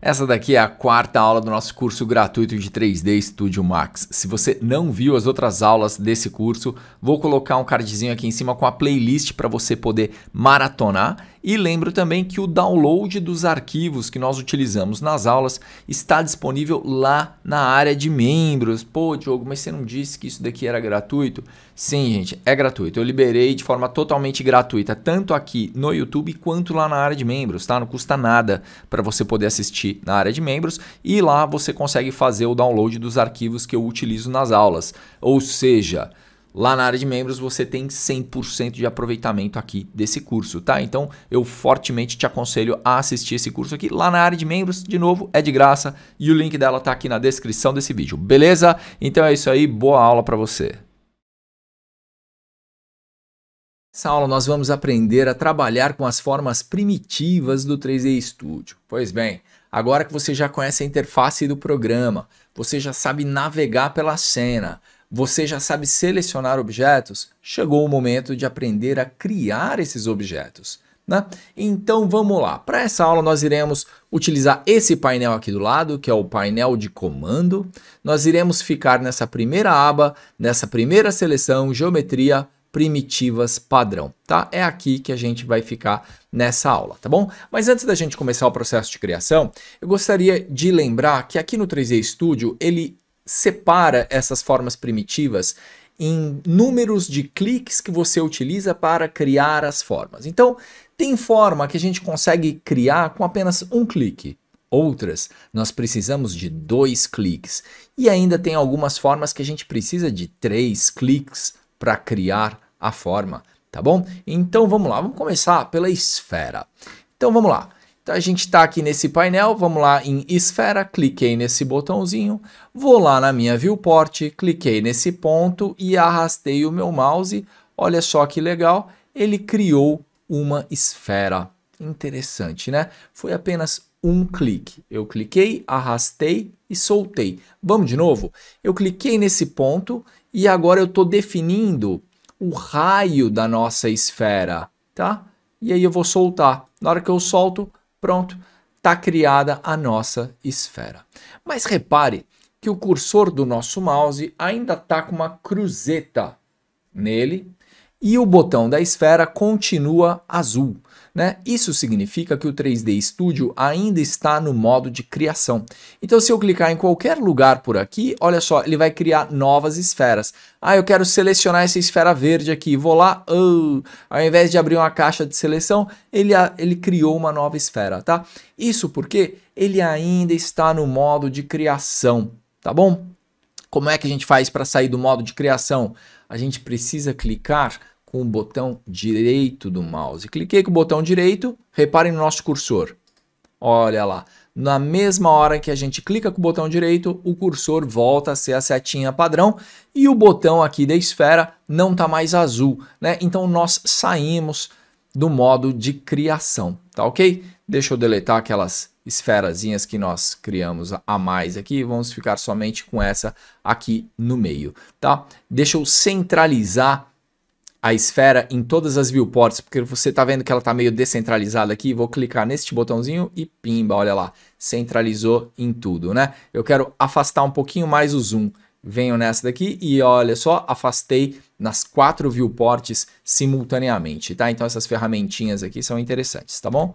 Essa daqui é a quarta aula do nosso curso gratuito de 3D Studio Max. Se você não viu as outras aulas desse curso, vou colocar um cardzinho aqui em cima com a playlist para você poder maratonar e lembro também que o download dos arquivos que nós utilizamos nas aulas está disponível lá na área de membros. Pô, Diogo, mas você não disse que isso daqui era gratuito? Sim, gente, é gratuito. Eu liberei de forma totalmente gratuita, tanto aqui no YouTube quanto lá na área de membros, tá? Não custa nada para você poder assistir na área de membros e lá você consegue fazer o download dos arquivos que eu utilizo nas aulas. Ou seja, Lá na área de membros você tem 100% de aproveitamento aqui desse curso, tá? Então eu fortemente te aconselho a assistir esse curso aqui. Lá na área de membros, de novo, é de graça e o link dela tá aqui na descrição desse vídeo, beleza? Então é isso aí, boa aula para você. Nessa aula nós vamos aprender a trabalhar com as formas primitivas do 3D Studio. Pois bem, agora que você já conhece a interface do programa, você já sabe navegar pela cena, você já sabe selecionar objetos? Chegou o momento de aprender a criar esses objetos. Né? Então vamos lá. Para essa aula nós iremos utilizar esse painel aqui do lado, que é o painel de comando. Nós iremos ficar nessa primeira aba, nessa primeira seleção, geometria, primitivas padrão, tá? É aqui que a gente vai ficar nessa aula, tá bom? Mas antes da gente começar o processo de criação, eu gostaria de lembrar que aqui no 3D Studio ele separa essas formas primitivas em números de cliques que você utiliza para criar as formas. Então, tem forma que a gente consegue criar com apenas um clique. Outras, nós precisamos de dois cliques. E ainda tem algumas formas que a gente precisa de três cliques para criar a forma, tá bom? Então vamos lá, vamos começar pela esfera. Então vamos lá. Então, a gente está aqui nesse painel, vamos lá em esfera, cliquei nesse botãozinho, vou lá na minha viewport, cliquei nesse ponto e arrastei o meu mouse. Olha só que legal, ele criou uma esfera. Interessante, né? Foi apenas um clique. Eu cliquei, arrastei e soltei. Vamos de novo? Eu cliquei nesse ponto e agora eu estou definindo o raio da nossa esfera, tá? E aí eu vou soltar. Na hora que eu solto, Pronto, está criada a nossa esfera. Mas repare que o cursor do nosso mouse ainda está com uma cruzeta nele e o botão da esfera continua azul. Né? Isso significa que o 3D Studio ainda está no modo de criação. Então se eu clicar em qualquer lugar por aqui, olha só, ele vai criar novas esferas. Ah, eu quero selecionar essa esfera verde aqui, vou lá, oh, ao invés de abrir uma caixa de seleção, ele, ele criou uma nova esfera, tá? Isso porque ele ainda está no modo de criação, tá bom? Como é que a gente faz para sair do modo de criação? A gente precisa clicar com o botão direito do mouse. Cliquei com o botão direito, reparem no nosso cursor. Olha lá, na mesma hora que a gente clica com o botão direito, o cursor volta a ser a setinha padrão e o botão aqui da esfera não está mais azul, né? Então nós saímos do modo de criação, tá ok? Deixa eu deletar aquelas esferazinhas que nós criamos a mais aqui, vamos ficar somente com essa aqui no meio, tá? Deixa eu centralizar a esfera em todas as viewports, porque você está vendo que ela está meio descentralizada aqui, vou clicar neste botãozinho e pimba, olha lá, centralizou em tudo, né? Eu quero afastar um pouquinho mais o zoom, venho nessa daqui e olha só, afastei nas quatro viewports simultaneamente, tá? Então essas ferramentinhas aqui são interessantes, tá bom?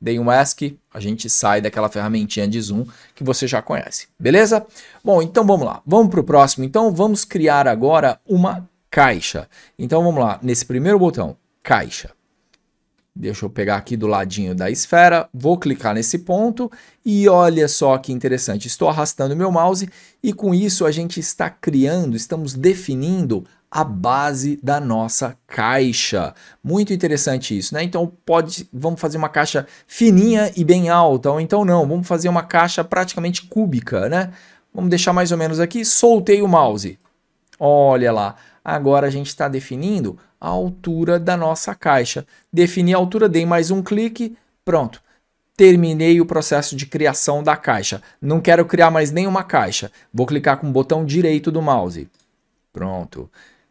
dei um ESC, a gente sai daquela ferramentinha de zoom que você já conhece, beleza? Bom, então vamos lá, vamos para o próximo. Então vamos criar agora uma caixa. Então vamos lá, nesse primeiro botão, caixa. Deixa eu pegar aqui do ladinho da esfera, vou clicar nesse ponto e olha só que interessante, estou arrastando meu mouse e com isso a gente está criando, estamos definindo a base da nossa caixa. Muito interessante isso, né? Então pode, vamos fazer uma caixa fininha e bem alta, ou então não, vamos fazer uma caixa praticamente cúbica, né? Vamos deixar mais ou menos aqui, soltei o mouse. Olha lá, Agora a gente está definindo a altura da nossa caixa. Defini a altura, dei mais um clique, pronto. Terminei o processo de criação da caixa. Não quero criar mais nenhuma caixa. Vou clicar com o botão direito do mouse. Pronto.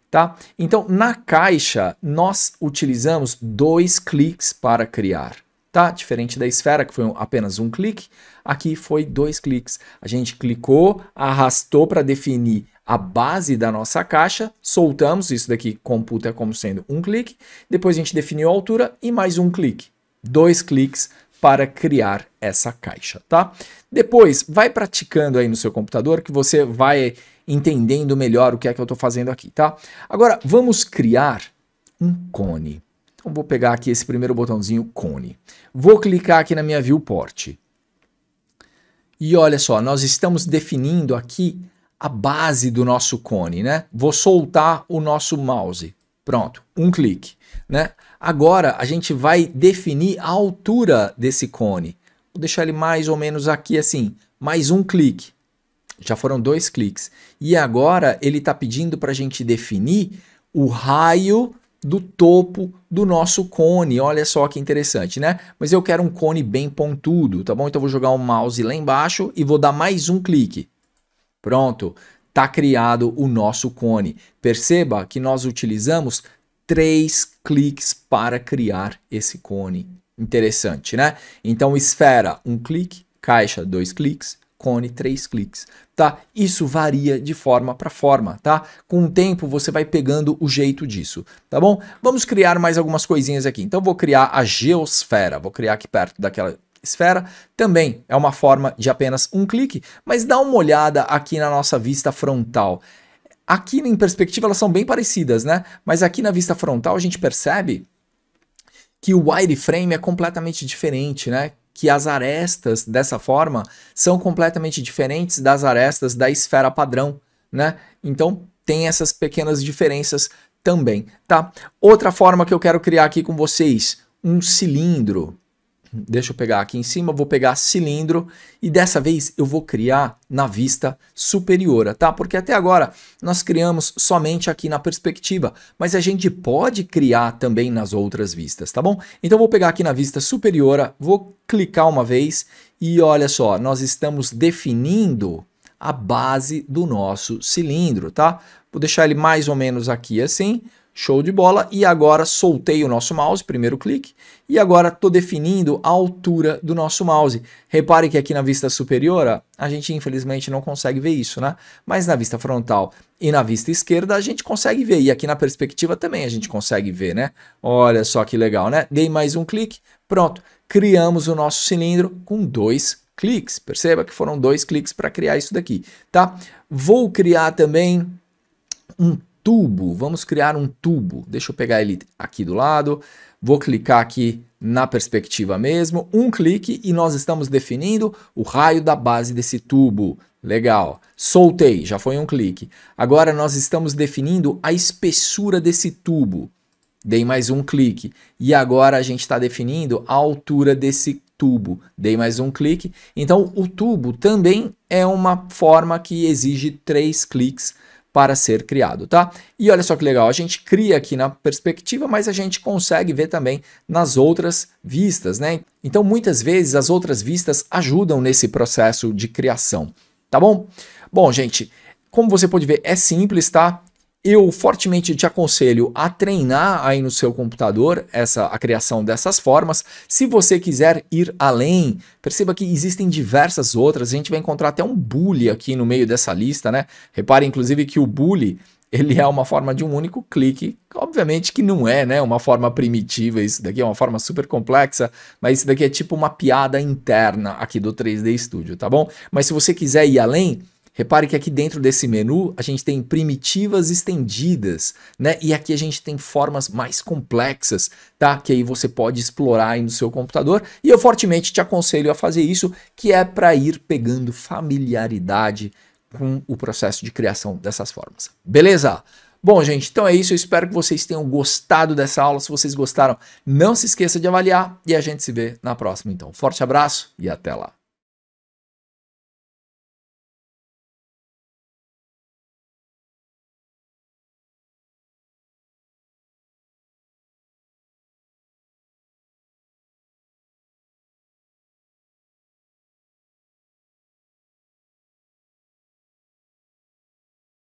Tá? Então, na caixa, nós utilizamos dois cliques para criar. Tá? Diferente da esfera, que foi apenas um clique, aqui foi dois cliques. A gente clicou, arrastou para definir a base da nossa caixa, soltamos, isso daqui computa como sendo um clique, depois a gente definiu a altura e mais um clique, dois cliques para criar essa caixa, tá? Depois, vai praticando aí no seu computador que você vai entendendo melhor o que é que eu estou fazendo aqui, tá? Agora, vamos criar um cone. Então, vou pegar aqui esse primeiro botãozinho cone. Vou clicar aqui na minha viewport. E olha só, nós estamos definindo aqui a base do nosso cone, né? Vou soltar o nosso mouse. Pronto, um clique, né? Agora a gente vai definir a altura desse cone. Vou deixar ele mais ou menos aqui assim, mais um clique. Já foram dois cliques. E agora ele está pedindo para a gente definir o raio do topo do nosso cone. Olha só que interessante, né? Mas eu quero um cone bem pontudo, tá bom? Então eu vou jogar o um mouse lá embaixo e vou dar mais um clique. Pronto, está criado o nosso cone. Perceba que nós utilizamos três cliques para criar esse cone. Interessante, né? Então, esfera, um clique, caixa, dois cliques, cone, três cliques, tá? Isso varia de forma para forma, tá? Com o tempo, você vai pegando o jeito disso, tá bom? Vamos criar mais algumas coisinhas aqui. Então, vou criar a geosfera, vou criar aqui perto daquela esfera também é uma forma de apenas um clique, mas dá uma olhada aqui na nossa vista frontal. Aqui em perspectiva elas são bem parecidas, né? Mas aqui na vista frontal a gente percebe que o wireframe é completamente diferente, né? que as arestas dessa forma são completamente diferentes das arestas da esfera padrão, né? Então tem essas pequenas diferenças também, tá? Outra forma que eu quero criar aqui com vocês, um cilindro. Deixa eu pegar aqui em cima, vou pegar cilindro e dessa vez eu vou criar na vista superior, tá? Porque até agora nós criamos somente aqui na perspectiva, mas a gente pode criar também nas outras vistas, tá bom? Então vou pegar aqui na vista superior, vou clicar uma vez e olha só, nós estamos definindo a base do nosso cilindro, tá? Vou deixar ele mais ou menos aqui assim, Show de bola. E agora soltei o nosso mouse, primeiro clique. E agora estou definindo a altura do nosso mouse. Repare que aqui na vista superior, a gente infelizmente não consegue ver isso, né? Mas na vista frontal e na vista esquerda a gente consegue ver. E aqui na perspectiva também a gente consegue ver, né? Olha só que legal, né? Dei mais um clique, pronto. Criamos o nosso cilindro com dois cliques. Perceba que foram dois cliques para criar isso daqui, tá? Vou criar também um tubo. Vamos criar um tubo. Deixa eu pegar ele aqui do lado. Vou clicar aqui na perspectiva mesmo. Um clique e nós estamos definindo o raio da base desse tubo. Legal. Soltei, já foi um clique. Agora nós estamos definindo a espessura desse tubo. Dei mais um clique. E agora a gente está definindo a altura desse tubo. Dei mais um clique. Então o tubo também é uma forma que exige três cliques para ser criado, tá? E olha só que legal, a gente cria aqui na perspectiva, mas a gente consegue ver também nas outras vistas, né? Então, muitas vezes as outras vistas ajudam nesse processo de criação, tá bom? Bom, gente, como você pode ver, é simples, tá? eu fortemente te aconselho a treinar aí no seu computador essa a criação dessas formas. Se você quiser ir além, perceba que existem diversas outras. A gente vai encontrar até um bully aqui no meio dessa lista, né? Repare inclusive que o bully ele é uma forma de um único clique. Obviamente que não é, né? Uma forma primitiva, isso daqui é uma forma super complexa, mas isso daqui é tipo uma piada interna aqui do 3D Studio, tá bom? Mas se você quiser ir além, Repare que aqui dentro desse menu a gente tem primitivas estendidas, né? E aqui a gente tem formas mais complexas, tá? Que aí você pode explorar aí no seu computador. E eu fortemente te aconselho a fazer isso, que é para ir pegando familiaridade com o processo de criação dessas formas. Beleza? Bom, gente, então é isso. Eu espero que vocês tenham gostado dessa aula. Se vocês gostaram, não se esqueça de avaliar e a gente se vê na próxima. Então, forte abraço e até lá.